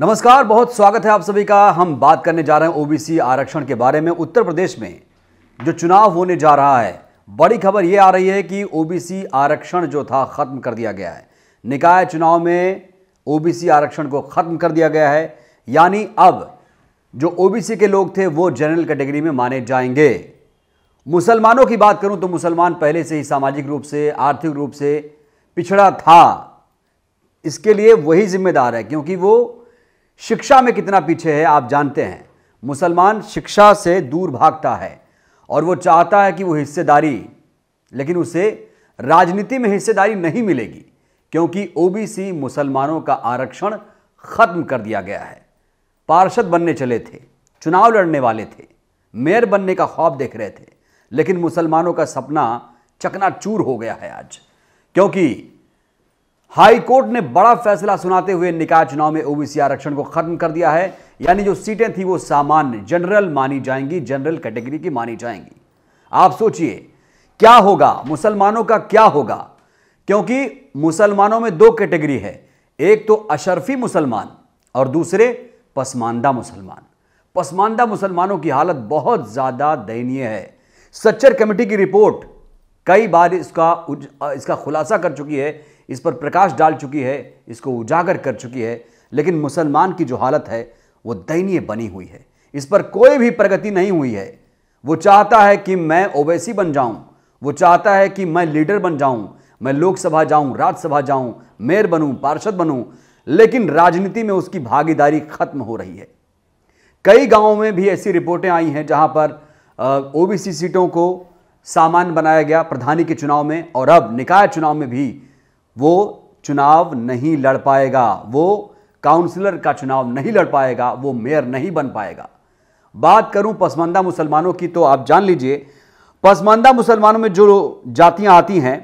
नमस्कार बहुत स्वागत है आप सभी का हम बात करने जा रहे हैं ओबीसी आरक्षण के बारे में उत्तर प्रदेश में जो चुनाव होने जा रहा है बड़ी खबर ये आ रही है कि ओबीसी आरक्षण जो था खत्म कर दिया गया है निकाय चुनाव में ओबीसी आरक्षण को खत्म कर दिया गया है यानी अब जो ओबीसी के लोग थे वो जनरल कैटेगरी में माने जाएंगे मुसलमानों की बात करूं तो मुसलमान पहले से ही सामाजिक रूप से आर्थिक रूप से पिछड़ा था इसके लिए वही जिम्मेदार है क्योंकि वो शिक्षा में कितना पीछे है आप जानते हैं मुसलमान शिक्षा से दूर भागता है और वो चाहता है कि वो हिस्सेदारी लेकिन उसे राजनीति में हिस्सेदारी नहीं मिलेगी क्योंकि ओबीसी मुसलमानों का आरक्षण खत्म कर दिया गया है पार्षद बनने चले थे चुनाव लड़ने वाले थे मेयर बनने का ख्वाब देख रहे थे लेकिन मुसलमानों का सपना चकनाचूर हो गया है आज क्योंकि हाई कोर्ट ने बड़ा फैसला सुनाते हुए निकाय चुनाव में ओबीसी आरक्षण को खत्म कर दिया है यानी जो सीटें थी वो सामान्य जनरल मानी जाएंगी जनरल कैटेगरी की मानी जाएंगी आप सोचिए क्या होगा मुसलमानों का क्या होगा क्योंकि मुसलमानों में दो कैटेगरी है एक तो अशरफी मुसलमान और दूसरे पसमानदा मुसलमान पसमानदा मुसलमानों की हालत बहुत ज़्यादा दयनीय है सच्चर कमेटी की रिपोर्ट कई बार इसका इसका खुलासा कर चुकी है इस पर प्रकाश डाल चुकी है इसको उजागर कर चुकी है लेकिन मुसलमान की जो हालत है वो दयनीय बनी हुई है इस पर कोई भी प्रगति नहीं हुई है वो चाहता है कि मैं ओवैसी बन जाऊं वो चाहता है कि मैं लीडर बन जाऊं मैं लोकसभा जाऊं राज्यसभा जाऊं मेयर बनूं पार्षद बनूं लेकिन राजनीति में उसकी भागीदारी खत्म हो रही है कई गांवों में भी ऐसी रिपोर्टें आई हैं जहां पर ओबीसी सीटों को सामान बनाया गया प्रधानी के चुनाव में और अब निकाय चुनाव में भी वो चुनाव नहीं लड़ पाएगा वो काउंसिलर का चुनाव नहीं लड़ पाएगा वो मेयर नहीं बन पाएगा बात करूं पसमानदा मुसलमानों की तो आप जान लीजिए पसमानदा मुसलमानों में जो जातियां आती हैं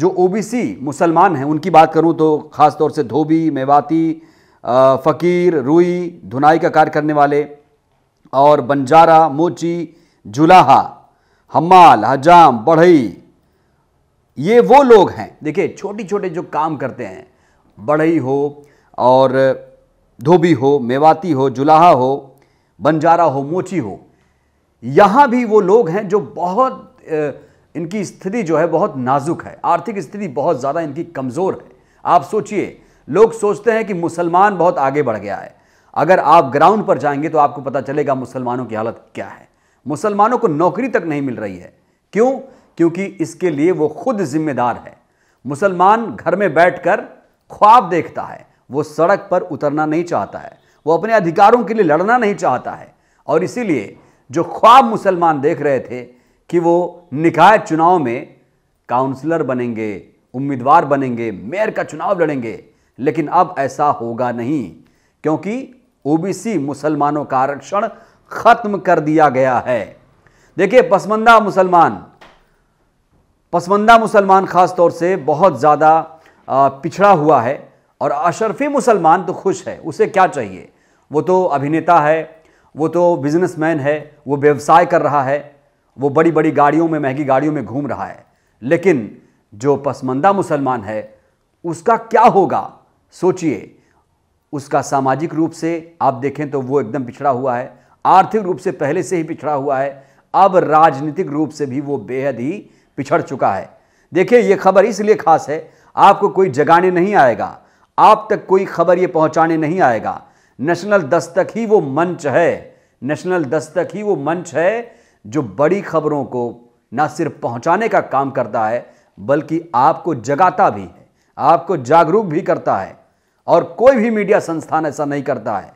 जो ओबीसी मुसलमान हैं उनकी बात करूं तो ख़ास तौर से धोबी मेवाती फ़कीर रुई धुनाई का कार्य करने वाले और बंजारा मोची जुलाहा हमाल हजाम बढ़ई ये वो लोग हैं देखिए छोटे छोटे जो काम करते हैं बढ़ई हो और धोबी हो मेवाती हो जुलाहा हो बंजारा हो मोची हो यहाँ भी वो लोग हैं जो बहुत इनकी स्थिति जो है बहुत नाजुक है आर्थिक स्थिति बहुत ज़्यादा इनकी कमज़ोर है आप सोचिए लोग सोचते हैं कि मुसलमान बहुत आगे बढ़ गया है अगर आप ग्राउंड पर जाएंगे तो आपको पता चलेगा मुसलमानों की हालत क्या है मुसलमानों को नौकरी तक नहीं मिल रही है क्यों क्योंकि इसके लिए वो खुद जिम्मेदार है मुसलमान घर में बैठकर ख्वाब देखता है वो सड़क पर उतरना नहीं चाहता है वो अपने अधिकारों के लिए लड़ना नहीं चाहता है और इसीलिए जो ख्वाब मुसलमान देख रहे थे कि वो निकाय चुनाव में काउंसलर बनेंगे उम्मीदवार बनेंगे मेयर का चुनाव लड़ेंगे लेकिन अब ऐसा होगा नहीं क्योंकि ओबीसी मुसलमानों का आरक्षण खत्म कर दिया गया है देखिए पसमंदा मुसलमान पसमंदा मुसलमान ख़ास तौर से बहुत ज़्यादा पिछड़ा हुआ है और अशरफी मुसलमान तो खुश है उसे क्या चाहिए वो तो अभिनेता है वो तो बिजनेसमैन है वो व्यवसाय कर रहा है वो बड़ी बड़ी गाड़ियों में महंगी गाड़ियों में घूम रहा है लेकिन जो पसमंदा मुसलमान है उसका क्या होगा सोचिए उसका सामाजिक रूप से आप देखें तो वो एकदम पिछड़ा हुआ है आर्थिक रूप से पहले से ही पिछड़ा हुआ है अब राजनीतिक रूप से भी वो बेहद ही पिछड़ चुका है देखिए ये खबर इसलिए खास है आपको कोई जगाने नहीं आएगा आप तक कोई खबर ये पहुंचाने नहीं आएगा नेशनल दस्तक ही वो मंच है नेशनल दस्तक ही वो मंच है जो बड़ी खबरों को ना सिर्फ पहुंचाने का काम करता है बल्कि आपको जगाता भी है आपको जागरूक भी करता है और कोई भी मीडिया संस्थान ऐसा नहीं करता है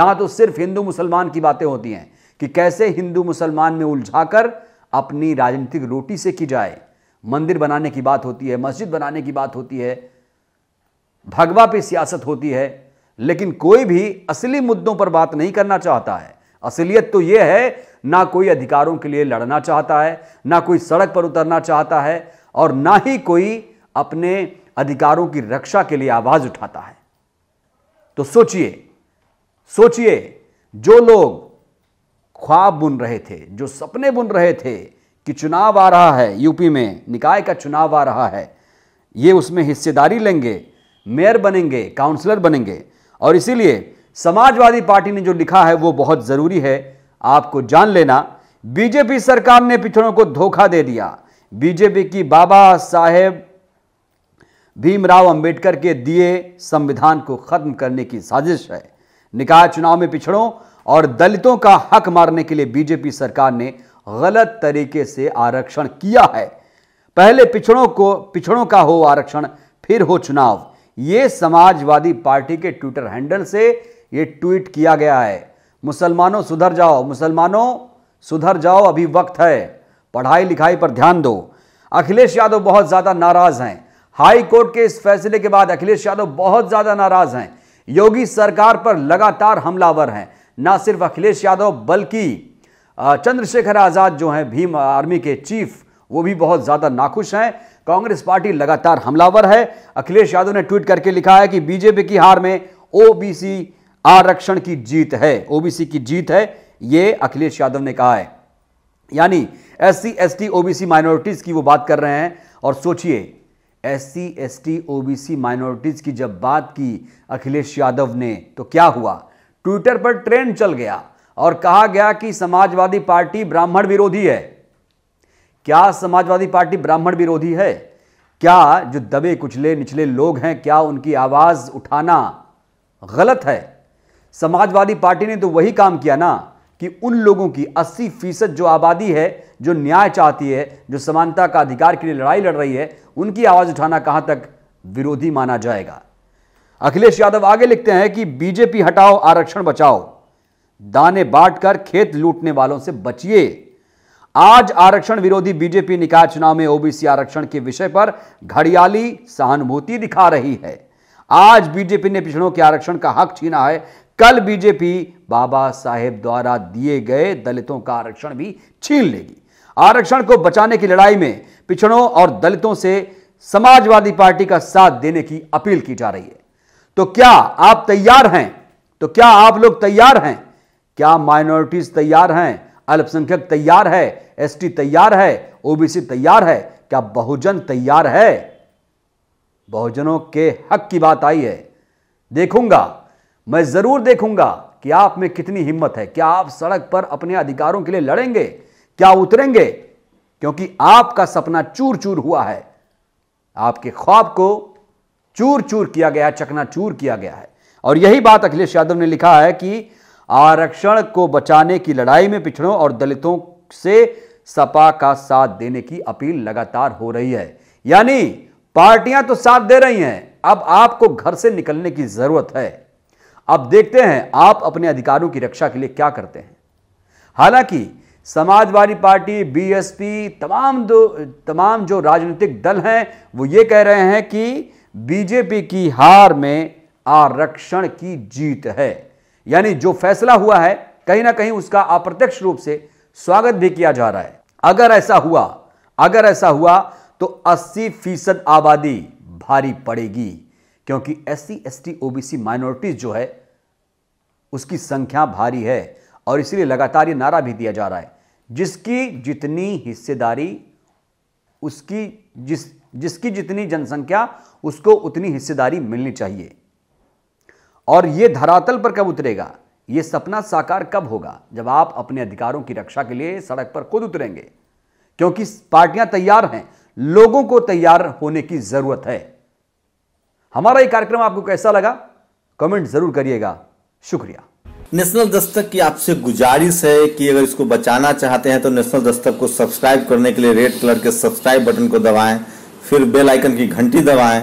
यहाँ तो सिर्फ हिंदू मुसलमान की बातें होती हैं कि कैसे हिंदू मुसलमान में उलझाकर अपनी राजनीतिक रोटी से की जाए मंदिर बनाने की बात होती है मस्जिद बनाने की बात होती है भगवा पे सियासत होती है लेकिन कोई भी असली मुद्दों पर बात नहीं करना चाहता है असलियत तो यह है ना कोई अधिकारों के लिए लड़ना चाहता है ना कोई सड़क पर उतरना चाहता है और ना ही कोई अपने अधिकारों की रक्षा के लिए आवाज उठाता है तो सोचिए सोचिए जो लोग ख्वाब बुन रहे थे जो सपने बुन रहे थे कि चुनाव आ रहा है यूपी में निकाय का चुनाव आ रहा है ये उसमें हिस्सेदारी लेंगे मेयर बनेंगे काउंसलर बनेंगे और इसीलिए समाजवादी पार्टी ने जो लिखा है वो बहुत ज़रूरी है आपको जान लेना बीजेपी सरकार ने पिछड़ों को धोखा दे दिया बीजेपी की बाबा साहेब भीमराव अंबेडकर के दिए संविधान को खत्म करने की साजिश है निकाय चुनाव में पिछड़ों और दलितों का हक मारने के लिए बीजेपी सरकार ने गलत तरीके से आरक्षण किया है पहले पिछड़ों को पिछड़ों का हो आरक्षण फिर हो चुनाव ये समाजवादी पार्टी के ट्विटर हैंडल से ये ट्वीट किया गया है मुसलमानों सुधर जाओ मुसलमानों सुधर जाओ अभी वक्त है पढ़ाई लिखाई पर ध्यान दो अखिलेश यादव बहुत ज़्यादा नाराज हैं हाई कोर्ट के इस फैसले के बाद अखिलेश यादव बहुत ज़्यादा नाराज हैं योगी सरकार पर लगातार हमलावर हैं ना सिर्फ अखिलेश यादव बल्कि चंद्रशेखर आज़ाद जो हैं भीम आर्मी के चीफ वो भी बहुत ज़्यादा नाखुश हैं कांग्रेस पार्टी लगातार हमलावर है अखिलेश यादव ने ट्वीट करके लिखा है कि बीजेपी की हार में ओबीसी आरक्षण की जीत है ओबीसी की जीत है ये अखिलेश यादव ने कहा है यानी S C S T OBC minorities की वो बात कर रहे हैं और सोचिए S C S T OBC minorities की जब बात की अखिलेश यादव ने तो क्या हुआ ट्विटर पर ट्रेंड चल गया और कहा गया कि समाजवादी पार्टी ब्राह्मण विरोधी है क्या समाजवादी पार्टी ब्राह्मण विरोधी है क्या जो दबे कुचले निचले लोग हैं क्या उनकी आवाज़ उठाना गलत है समाजवादी पार्टी ने तो वही काम किया ना कि उन लोगों की 80 फीसद जो आबादी है जो न्याय चाहती है जो समानता का अधिकार के लिए लड़ाई लड़ रही है उनकी आवाज़ उठाना कहाँ तक विरोधी माना जाएगा अखिलेश यादव आगे लिखते हैं कि बीजेपी हटाओ आरक्षण बचाओ दाने बांटकर खेत लूटने वालों से बचिए आज आरक्षण विरोधी बीजेपी निकाय चुनाव में ओबीसी आरक्षण के विषय पर घड़ियाली सहानुभूति दिखा रही है आज बीजेपी ने पिछड़ों के आरक्षण का हक छीना है कल बीजेपी बाबा साहेब द्वारा दिए गए दलितों का आरक्षण भी छीन लेगी आरक्षण को बचाने की लड़ाई में पिछड़ों और दलितों से समाजवादी पार्टी का साथ देने की अपील की जा रही है तो क्या आप तैयार हैं तो क्या आप लोग तैयार हैं क्या माइनॉरिटीज तैयार हैं अल्पसंख्यक तैयार है एसटी तैयार है ओबीसी तैयार है क्या बहुजन तैयार है बहुजनों के हक की बात आई है देखूंगा मैं जरूर देखूंगा कि आप में कितनी हिम्मत है क्या आप सड़क पर अपने अधिकारों के लिए लड़ेंगे क्या उतरेंगे क्योंकि आपका सपना चूर चूर हुआ है आपके ख्वाब को चूर चूर किया गया है चकनाचूर किया गया है और यही बात अखिलेश यादव ने लिखा है कि आरक्षण को बचाने की लड़ाई में पिछड़ों और दलितों से सपा का साथ देने की अपील लगातार हो रही है यानी पार्टियां तो साथ दे रही हैं अब आपको घर से निकलने की जरूरत है अब देखते हैं आप अपने अधिकारों की रक्षा के लिए क्या करते हैं हालांकि समाजवादी पार्टी बीएसपी तमाम दो तमाम जो राजनीतिक दल हैं वो ये कह रहे हैं कि बीजेपी की हार में आरक्षण की जीत है यानी जो फैसला हुआ है कहीं ना कहीं उसका अप्रत्यक्ष रूप से स्वागत भी किया जा रहा है अगर ऐसा हुआ अगर ऐसा हुआ तो 80 फीसद आबादी भारी पड़ेगी क्योंकि S C S T OBC minorities जो है उसकी संख्या भारी है और इसलिए लगातार ये नारा भी दिया जा रहा है जिसकी जितनी हिस्सेदारी उसकी जिस जिसकी जितनी जनसंख्या उसको उतनी हिस्सेदारी मिलनी चाहिए और यह धरातल पर कब उतरेगा ये सपना साकार कब होगा जब आप अपने अधिकारों की रक्षा के लिए सड़क पर खुद उतरेंगे क्योंकि पार्टियां तैयार हैं लोगों को तैयार होने की जरूरत है हमारा ये कार्यक्रम आपको कैसा लगा कमेंट जरूर करिएगा शुक्रिया नेशनल दस्तक की आपसे गुजारिश है कि अगर इसको बचाना चाहते हैं तो नेशनल दस्तक को सब्सक्राइब करने के लिए रेड कलर के सब्सक्राइब बटन को दबाएं फिर बेल आइकन की घंटी दबाएं